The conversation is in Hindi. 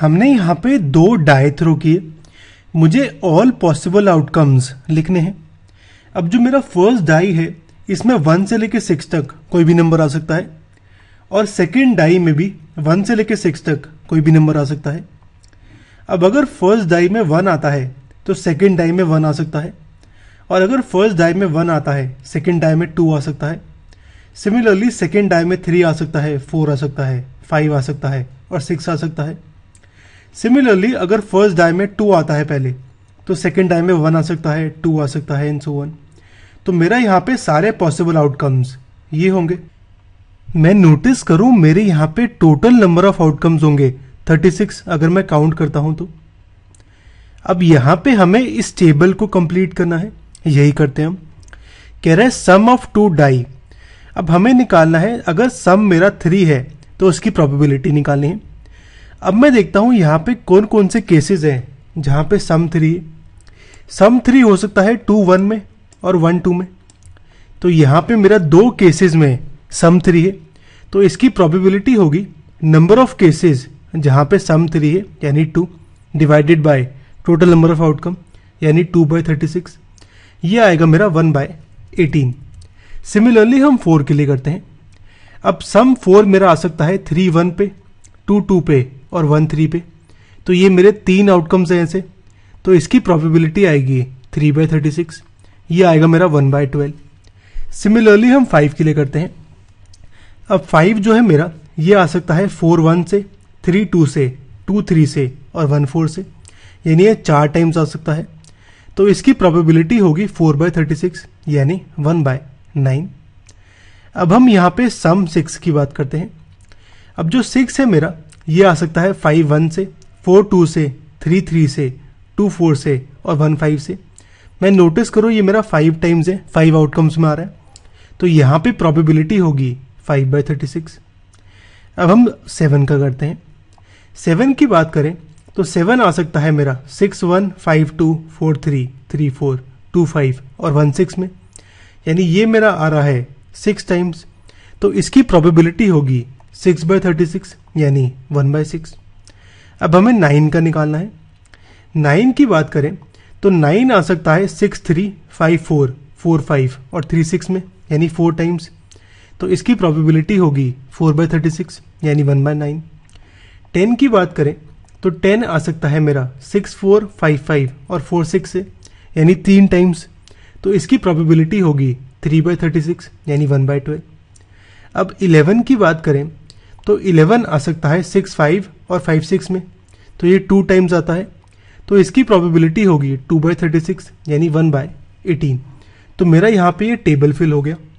हमने यहाँ पे दो डाई थ्रो किए मुझे ऑल पॉसिबल आउटकम्स लिखने हैं अब जो मेरा फर्स्ट डाई है इसमें वन से लेकर सिक्स तक कोई भी नंबर आ सकता है और सेकेंड डाई में भी वन से लेकर सिक्स तक कोई भी नंबर आ सकता है अब अगर फर्स्ट डाई में वन आता है तो सेकेंड डाई में वन आ सकता है और अगर फर्स्ट डाई में वन आता है सेकेंड डाई में टू आ सकता है सिमिलरली सेकेंड डाई में थ्री आ सकता है फोर आ सकता है फाइव आ सकता है और सिक्स आ सकता है सिमिलरली अगर फर्स्ट डाई में टू आता है पहले तो सेकेंड डाई में वन आ सकता है टू आ सकता है एंड सो वन तो मेरा यहाँ पे सारे पॉसिबल आउटकम्स ये होंगे मैं नोटिस करूं मेरे यहाँ पे टोटल नंबर ऑफ आउटकम्स होंगे 36 अगर मैं काउंट करता हूं तो अब यहाँ पे हमें इस टेबल को कंप्लीट करना है यही करते हैं हम कह रहे हैं सम ऑफ टू डाई अब हमें निकालना है अगर सम मेरा थ्री है तो उसकी प्रोबेबिलिटी निकालनी है अब मैं देखता हूँ यहाँ पे कौन कौन से केसेस हैं जहाँ पे सम थ्री सम थ्री हो सकता है टू वन में और वन टू में तो यहाँ पे मेरा दो केसेस में सम थ्री है तो इसकी प्रोबेबिलिटी होगी नंबर ऑफ केसेस जहाँ पे सम थ्री है यानी two divided by total number of outcome यानी टू बाई थर्टी सिक्स ये आएगा मेरा वन बाय एटीन सिमिलरली हम फोर के लिए करते हैं अब सम फोर मेरा आ सकता है थ्री वन पे टू टू पे और वन थ्री पे तो ये मेरे तीन आउटकम्स हैं ऐसे तो इसकी प्रॉबिबिलिटी आएगी थ्री बाय थर्टी सिक्स ये आएगा मेरा वन बाय ट्वेल्व सिमिलरली हम फाइव के लिए करते हैं अब फाइव जो है मेरा ये आ सकता है फोर वन से थ्री टू से टू थ्री से और वन फोर से यानी ये चार टाइम्स आ सकता है तो इसकी प्रोबेबिलिटी होगी फोर बाय थर्टी सिक्स यानी वन बाय नाइन अब हम यहाँ पे सम सिक्स की बात करते हैं अब जो सिक्स है मेरा ये आ सकता है फाइव वन से फोर टू से थ्री थ्री से टू फोर से और वन फाइव से मैं नोटिस करूँ ये मेरा फाइव टाइम्स है फाइव आउटकम्स में आ रहा है तो यहाँ पे प्रोबेबिलिटी होगी फाइव बाई थर्टी सिक्स अब हम सेवन का करते हैं सेवन की बात करें तो सेवन आ सकता है मेरा six one five two four three three four two five और वन सिक्स में यानी ये मेरा आ रहा है सिक्स टाइम्स तो इसकी प्रोबेबिलिटी होगी सिक्स बाय थर्टी सिक्स यानी वन बाय सिक्स अब हमें नाइन का निकालना है नाइन की बात करें तो नाइन आ सकता है six three five four four five और थ्री सिक्स में यानी फोर टाइम्स तो इसकी प्रोबेबिलिटी होगी फोर बाई थर्टी सिक्स यानी वन बाय नाइन टेन की बात करें तो टेन आ सकता है मेरा सिक्स फोर फाइव फाइव और फोर सिक्स से यानी तीन टाइम्स तो इसकी प्रोबेबिलिटी होगी थ्री बाय थर्टी सिक्स यानी वन बाई ट्वेल्व अब इलेवन की बात करें तो 11 आ सकता है 6 5 और 5 6 में तो ये टू टाइम्स आता है तो इसकी प्रोबेबिलिटी होगी टू बाई थर्टी सिक्स यानी वन बाय एटीन तो मेरा यहाँ पे ये टेबल फिल हो गया